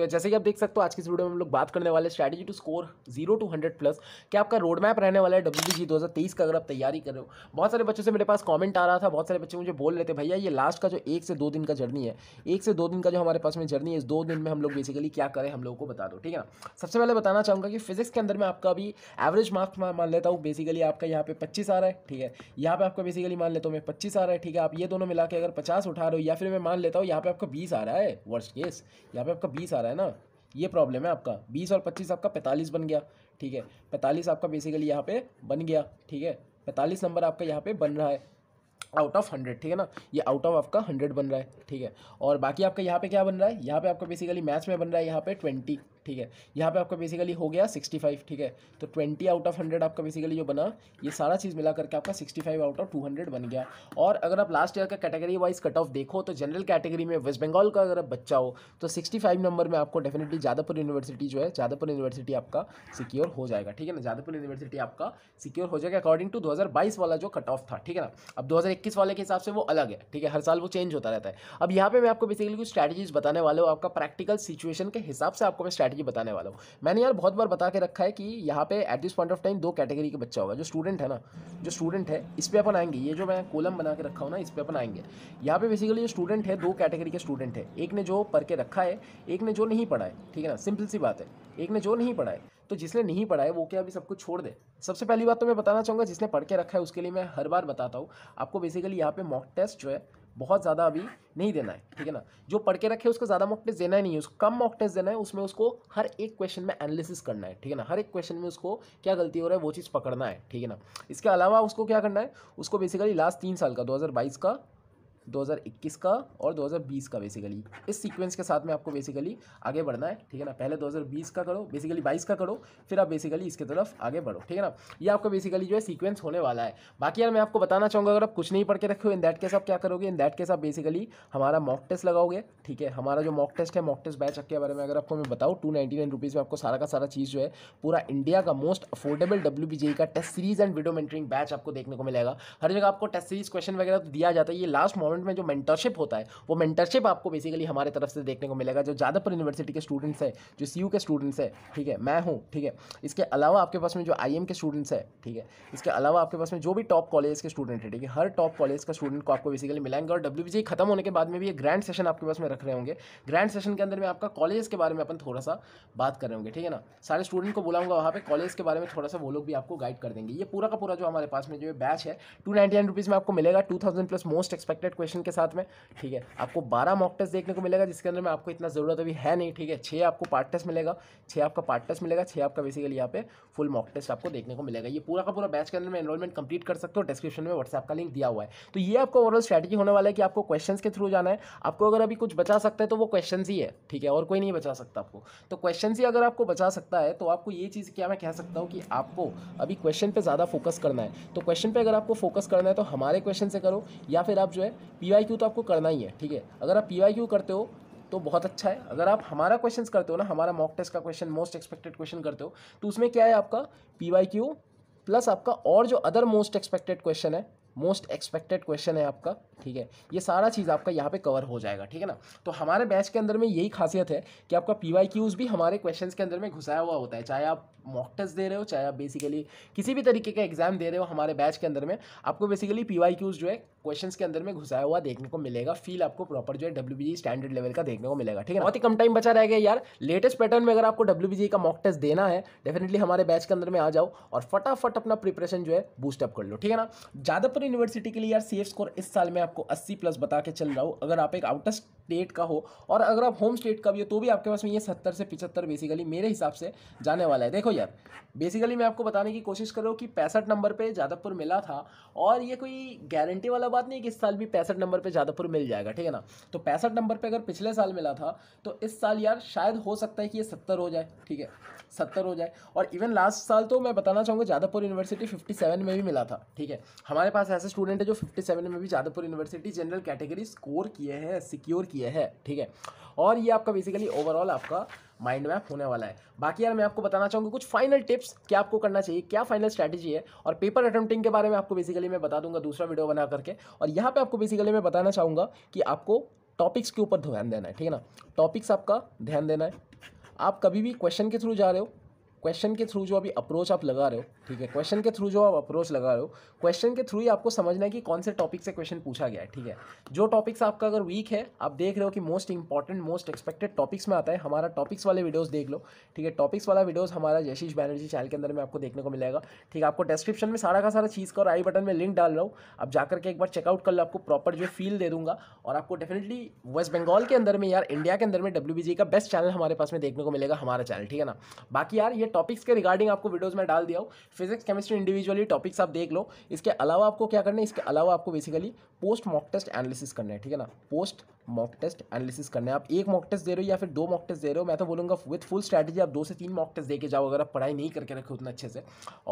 तो जैसे कि आप देख सकते हो आज की इस वीडियो में हम लोग बात करने वाले strategy to score zero to hundred plus क्या आपका रोड मैप रहने वाला है डब्ल्यू जी दो हज़ार तेईस का अगर आप तैयारी कर रहे हो बहुत सारे बच्चों से मेरे पास कॉमेंट आ रहा था बहुत सारे बच्चे मुझे बोल रहे थे भैया ये लास्ट का जो एक से दो दिन का जर्नी है एक से दो दिन का जो हमारे पास में जर्नी है इस दो दिन में हम लोग बेसिकली क्या करें हम लोग को बता दो ठीक है ना सबसे पहले बताना चाहूँगा कि फिजिक्स के अंदर में आपका अभी एवरेज मार्क्स मान लेता हूँ बेसिकली आपका यहाँ पे पच्चीस आ रहा है ठीक है यहाँ पे आपका बेसिकली मान लेता हूँ मैं पच्चीस आ रहा है ठीक है आप ये दोनों मिला के अगर पचास उठा रहे हो या फिर मैं मान लेता हूँ यहाँ पे आपका बीस आ रहा है वर्स्ट केस यहाँ पे आपका बीस आ रहा है है ना ये प्रॉब्लम है आपका बीस और पच्चीस आपका पैंतालीस बन गया ठीक है पैंतालीस आपका बेसिकली यहाँ पे बन गया ठीक है पैंतालीस नंबर आपका यहाँ पे बन रहा है आउट ऑफ हंड्रेड ठीक है ना ये आउट ऑफ आपका हंड्रेड बन रहा है ठीक है और बाकी आपका यहाँ पे क्या बन रहा है यहाँ पे आपका बेसिकली मैथ्स में बन रहा है यहाँ पे ट्वेंटी ठीक है यहाँ पे आपका बेसिकली हो गया 65 ठीक है तो 20 आउट ऑफ 100 आपका बेसिकली जो बना ये सारा चीज़ मिला करके आपका 65 आउट ऑफ 200 बन गया और अगर आप लास्ट ईयर का कैटेगरी वाइज कट ऑफ देखो तो जनरल कैटेगरी में वेस्ट बंगाल का अगर आप बच्चा हो तो 65 नंबर में आपको डेफिनेटली जादापुर यूनिवर्सिटी जो है जादापुर यूनिवर्सिटी आपका सिक्योर हो जाएगा ठीक है ना जादापुर यूनिवर्सिटी आपका सिक्योर हो जाएगा अकॉर्डिंग टू दो वाला जो कट ऑफ था ठीक है ना अब दो वाले के हिसाब से वो अलग है ठीक है हर साल वो चेंज होता रहता है अब यहाँ पर मैं आपको बेसिकली कुछ स्ट्रैटेजीज बताने वाले हूँ आपका प्रैक्टिकल सिचुएशन के हिसाब से आपको मैं स्ट्रैटेजी बताने वाला हूँ मैंने यार बहुत बार बता के रखा है कि यहाँ पे at this point of time दो कैटेगरी के बच्चा होगा जो स्टूडेंट है ना जो स्टूडेंट है इस पर अपन आएंगे ये जो मैं कोलम बना के रखा हूँ ना इस पर अपन आएंगे यहाँ पे बेसिकली जो स्टूडेंट है दो कैटेगरी के स्टूडेंट है एक ने जो पढ़ के रखा है एक ने जो नहीं पढ़ा है ठीक है ना सिंपल सी बात है एक ने जो नहीं पढ़ा है तो जिसने नहीं पढ़ा है वो क्या अभी सब कुछ छोड़ दे सबसे पहली बात तो मैं बताना चाहूँगा जिसने पढ़ के रखा है उसके लिए मैं हर बार बताता हूँ आपको बेसिकली यहाँ पे मॉक टेस्ट जो है बहुत ज़्यादा अभी नहीं देना है ठीक है ना जो पढ़ के रखे उसको ज़्यादा मॉक टेस्ट देना ही नहीं है उसको कम मॉक टेस्ट देना है उसमें उसको हर एक क्वेश्चन में एनालिसिस करना है ठीक है ना हर एक क्वेश्चन में उसको क्या गलती हो रहा है वो चीज़ पकड़ना है ठीक है ना इसके अलावा उसको क्या करना है उसको बेसिकली लास्ट तीन साल का दो का 2021 का और 2020 का बेसिकली इस सीक्वेंस के साथ में आपको बेसिकली आगे बढ़ना है ठीक है ना पहले 2020 का करो बेसिकली 22 का करो फिर आप बेसिकली इसके तरफ आगे बढ़ो ठीक है ना ये आपका बेसिकली जो है सीक्वेंस होने वाला है बाकी यार मैं आपको बताना चाहूँगा अगर आप कुछ नहीं पढ़ के रखे हो इन दैट केस आप क्या करोगे इन दैट केस आप बेसिकली हमारा मॉक टेस्ट लगाओगे ठीक है हमारा जो मॉक टेस्ट है मॉक टेस्ट बैच के बारे में अगर आपको मैं बताऊँ टू नाइन्टी नाइन रुपीज़ में आपको सारा का सारा चीज़ जो है पूरा इंडिया का मोस्ट अफोर्डेबल डब्ल्यू का test series and video mentoring batch आपको देखने को मिलेगा हर जगह आपको टेस्ट सीरीज क्वेश्चन वगैरह तो दिया जाता है ये लास्ट मोमेंट डेवलपमेंट में जो मेंटरशिप होता है वो मेंटरशिप आपको बेसिकली हमारे तरफ से देखने को मिलेगा जो जादवपुर यूनिवर्सिटी के स्टूडेंट्स हैं जो सी के स्टूडेंट्स हैं ठीक है मैं हूँ ठीक है इसके अलावा आपके पास में जो आई के स्टूडेंट्स हैं ठीक है इसके अलावा आपके पास में जो भी टॉप कॉलेज के स्टूडेंट है ठीक है हर टॉप कॉलेज का स्टूडेंट को आपको बेसिकली मिलाएंगे और डब्ल्यू खत्म होने के बाद में भी ये ग्रैंड सेशन आपके पास में रख रहे होंगे ग्रैंड सेशन के अंदर में आपका कॉलेज के बारे में अपन थोड़ा सा बात कर रहे होंगे ठीक है ना सारे स्टूडेंट को बुलाऊंगा वहाँ पे कॉलेज के बारे में थोड़ा सा वो लोग भी आपको गाइड कर देंगे ये पूरा का पूरा जो हमारे पास में जो बैच है टू नाइन्टी नाइन रुपीज़ में आपको मिलेगा two thousand plus most expected question के साथ में ठीक है आपको बारह मॉक टेस्ट देखने को मिलेगा जिसके अंदर में आपको इतना ज़रूरत अभी है नहीं ठीक है छः आपको पार्ट टेस्ट मिलेगा छः आपका पार्ट टेस्ट मिलेगा छः आपका बेसिकली यहाँ पे फुल मॉक टेस्ट आपको देखने को मिलेगा ये पूरा का पूरा बैच के अंदर में एनरोलमेंट कंप्लीट कर सकते हो डिस्क्रिप्शन में व्हाट्सएप का लिंक दिया हुआ है तो ये आपका ओवरऑल स्ट्रैटेजी होने वाला है कि आपको क्वेश्चन के थ्रू जाना है आपको अगर अभी कुछ बचा सकता है तो वो क्वेश्चन ही है ठीक है और कोई नहीं बचा सकता आपको तो क्वेश्चन ही अगर आपको बचा सकता है तो आपको ये चीज़ क्या मैं कह सकता हूँ कि आपको अभी क्वेश्चन पर ज़्यादा फोकस करना है तो क्वेश्चन पर अगर आपको फोकस करना है तो हमारे क्वेश्चन से करो या फिर आप जो है पी वाई क्यू तो आपको करना ही है ठीक है अगर आप पी वाई क्यू करते हो तो बहुत अच्छा है अगर आप हमारा क्वेश्चन करते हो ना हमारा मॉक टेस्ट का क्वेश्चन मोस्ट एक्सपेक्टेड क्वेश्चन करते हो तो उसमें क्या है आपका पी वाई क्यू प्लस आपका और जो अदर मोस्ट एक्सपेक्टेड क्वेश्चन है मोस्ट एक्सपेक्टेड क्वेश्चन है आपका ठीक है ये सारा चीज़ आपका यहाँ पे कवर हो जाएगा ठीक है ना तो हमारे बैच के अंदर में यही खासियत है कि आपका पी वाई क्यूज़ भी हमारे क्वेश्चंस के अंदर में घुसाया हुआ होता है चाहे आप मॉक टेस्ट दे रहे हो चाहे आप बेसिकली किसी भी तरीके का एग्जाम दे रहे हो हमारे बैच के अंदर में आपको बेसिकली पी वाई क्यूज़ जो है क्वेश्चन के अंदर में घुसाया हुआ देखने को मिलेगा फील आपको प्रॉपर जो है डब्ल्यू स्टैंडर्ड लेवल का देखने को मिलेगा ठीक है बहुत ही कम टाइम बचा रहेगा यार लेटेस्ट पैटर्न में अगर आपको डब्ल्यू का मॉक टेस्ट देना है डेफिनेटली हमारे बैच के अंदर में आ जाओ और फटाफट अपना प्रिपरेशन जो है बूस्टअप कर लो ठीक है ना ज़्यादा पर यूनिवर्सिटी के लिए यार सी स्कोर इस साल में आपको 80 प्लस बता के चल रहा हूँ अगर आप एक आउटर स्टेट का हो और अगर आप होम स्टेट का भी हो तो भी आपके पास में ये 70 से 75 बेसिकली मेरे हिसाब से जाने वाला है देखो यार बेसिकली मैं आपको बताने की कोशिश कर रहा हूँ कि पैंसठ नंबर पर जादवपुर मिला था और ये कोई गारंटी वाला बात नहीं कि इस साल भी पैंसठ नंबर पर जादवपुर मिल जाएगा ठीक है ना तो पैंसठ नंबर पर अगर पिछले साल मिला था तो इस साल यार शायद हो सकता है कि ये सत्तर हो जाए ठीक है सत्तर हो जाए और इवन लास्ट साल तो मैं बताना चाहूँगा जादवपुर यूनिवर्सिटी फिफ्टी में भी मिला था ठीक है हमारे पास पास ऐसे स्टूडेंट है जो 57 में भी Jadavpur university general category score किए हैं सिक्योर किए हैं ठीक है और ये आपका बेसिकली ओवरऑल आपका माइंड मैप होने वाला है बाकी यार मैं आपको बताना चाहूँगा कुछ फाइनल टिप्स क्या आपको करना चाहिए क्या फाइनल स्ट्रैटेजी है और पेपर अटेम्प्टिंग के बारे में आपको बेसिकली मैं बता दूंगा दूसरा वीडियो बना करके और यहाँ पे आपको बेसिकली मैं बताना चाहूँगा कि आपको टॉपिक्स के ऊपर ध्यान देना है ठीक है ना टॉपिक्स आपका ध्यान देना है आप कभी भी क्वेश्चन के थ्रू जा रहे हो क्वेश्चन के थ्रू जो अभी अप्रोच आप लगा रहे हो ठीक है क्वेश्चन के थ्रू जो आप अप्रोच लगा रहे हो क्वेश्चन के थ्रू ही आपको समझना है कि कौन से टॉपिक से क्वेश्चन पूछा गया है ठीक है जो टॉपिक्स आपका अगर वीक है आप देख रहे हो कि most important most expected topics में आता है हमारा टॉपिक्स वाले वीडियोज़ देख लो ठीक है टॉपिक्स वाला वीडियोज़ हमारा जयशीष बैनर्जी चैनल के अंदर में आपको देखने को मिलेगा ठीक है आपको डिस्क्रिप्शन में सारा का सारा चीज़ का और आई बटन में लिंक डाल रहा हूँ आप जाकर के एक बार चेकआउट कर लो आपको प्रॉपर जो फील दे दूंगा और आपको डेफिनेटली वेस्ट बंगाल के अंदर में यार इंडिया के अंदर में डब्ल्यू का बेस्ट चैनल हमारे पास में देखने को मिलेगा हमारा चैनल ठीक है ना बाकी यार ये टॉपिक्स के रिगार्डिंग आपको वीडियोज़ में डाल दिया हूँ फिजिक्स केमिस्ट्री इंडिविजुअली टॉपिक्स आप देख लो इसके अलावा आपको क्या करना है इसके अलावा आपको basically post mock test analysis करना है ठीक है ना पोस्ट मॉक टेस्ट एनालिसिस करना है आप एक मॉक टेस्ट दे रहे हो या फिर दो मॉक टेस्ट दे रहे हो मैं तो बोलूँगा विथ फुल स्ट्रैटेजी आप दो से तीन मॉक टेस्ट देकर जाओ अगर आप पढ़ाई नहीं करके रखो उतना अच्छे से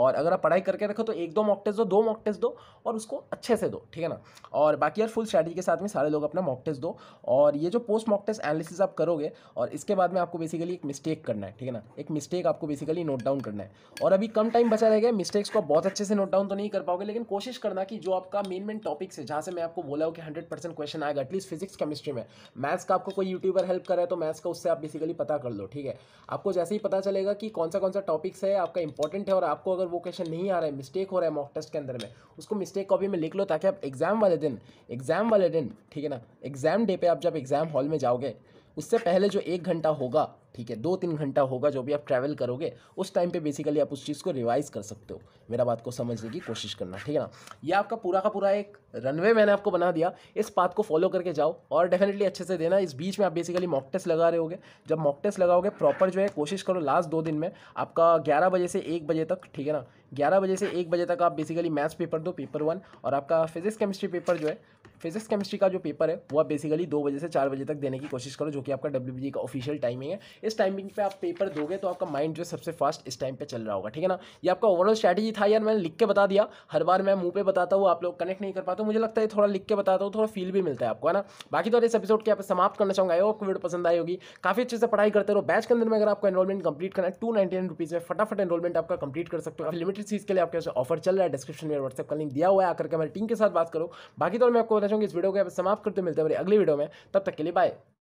और अगर आप पढ़ाई करके रखो तो एक दो मॉक टेस्ट दो दो मॉक टेस्ट दो और उसको अच्छे से दो ठीक है ना और बाकी यार फुल स्ट्रैटेजी के साथ में सारे लोग अपना मॉक टेस्ट दो और ये जो पोस्ट मॉक टेस्ट एनालिसिस आप करोगे और इसके बाद में आपको बेसिकली एक मिस्टेक करना है ठीक है ना एक मिस्टेक आपको बेसिकली नोट डाउन करना है और अभी कम टाइम बचा रहेगा मिस्टेक्स को बहुत अच्छे से नोट डाउन तो नहीं कर पाओगे लेकिन कोशिश करना कि जो आपका मेन मेन टॉपिक्स है जहाँ से मैं आपको बोला हूँ कि हंड्रेड क्वेश्चन आएगा एटलीस्ट फिजिक्स केमिस्ट्री में मैथ्स का आपको कोई यूट्यूबर हेल्प कर रहा है तो मैथ्स का उससे आप बेसिकली पता कर लो ठीक है आपको जैसे ही पता चलेगा कि कौन सा कौन सा टॉपिक्स है आपका इंपॉर्टेंट है और आपको अगर वो क्वेश्चन नहीं आ रहा है मिस्टेक हो रहा है मॉक टेस्ट के अंदर में उसको मिस्टेक कॉपी में लिख लो ताकि आप एग्जाम वाले दिन एग्जाम वाले दिन ठीक है ना एग्जाम डे पर आप जब एग्जाम हॉल में जाओगे उससे पहले जो एक घंटा होगा ठीक है दो तीन घंटा होगा जो भी आप ट्रैवल करोगे उस टाइम पे बेसिकली आप उस चीज़ को रिवाइज कर सकते हो मेरा बात को समझने की कोशिश करना ठीक है ना ये आपका पूरा का पूरा एक रनवे मैंने आपको बना दिया इस बात को फॉलो करके जाओ और डेफिनेटली अच्छे से देना इस बीच में आप बेसिकली मॉक टेस्ट लगा रहे होगे जब मॉक टेस्ट लगाओगे प्रॉपर जो है कोशिश करो लास्ट दो दिन में आपका ग्यारह बजे से एक बजे तक ठीक है ना ग्यारह बजे से एक बजे तक आप बेसिकली मैथ्स पेपर दो पेपर वन और आपका फिजिक्स केमिस्ट्री पेपर जो है फिजिक्स केमिस्ट्री का जो पेपर है वो आप बेसिकली दो बजे से चार बजे तक देने की कोशिश करो जो कि आपका डब्ल्यू का ऑफिशियल टाइमिंग है इस टाइमिंग पे आप पेपर दोगे तो आपका माइंड जो है सबसे फास्ट इस टाइम पे चल रहा होगा ठीक है ना ये आपका ओवरऑल स्ट्रैटेजी था यार मैंने लिख के बता दिया हर बार मैं मुंह पे बताता हूँ आप लोग कनेक्ट नहीं कर पाते मुझे लगता है थोड़ा लिख के बताता हूँ थोड़ा फील भी मिलता है आपको है ना बाकी तो इस एपिसोड के आप समाप्त करना चाहूँगा आपको वीडियो पसंद आई होगी काफ़ी अच्छे से पढ़ाई करते रहो बैच के अंदर में अगर आपको एनरोलमेंट कंप्लीट करना है टू नाइनटी नाइन रुपीज़ में फटाफट एनरोलमेंट आपका कंप्लीट कर सकते हो लिमिटेड चीज़ के लिए आपके ऑफर चल रहा है डिस्क्रिप्शन में व्हाट्सएप का लिंक दिया हुआ है आकर के हमारी टीम के साथ बात करो बाकी तो मैं आपको बता चाहूँगी इस वीडियो को समाप्त करते मिलते हैं मेरे अगले वीडियो में तब तक के लिए बाय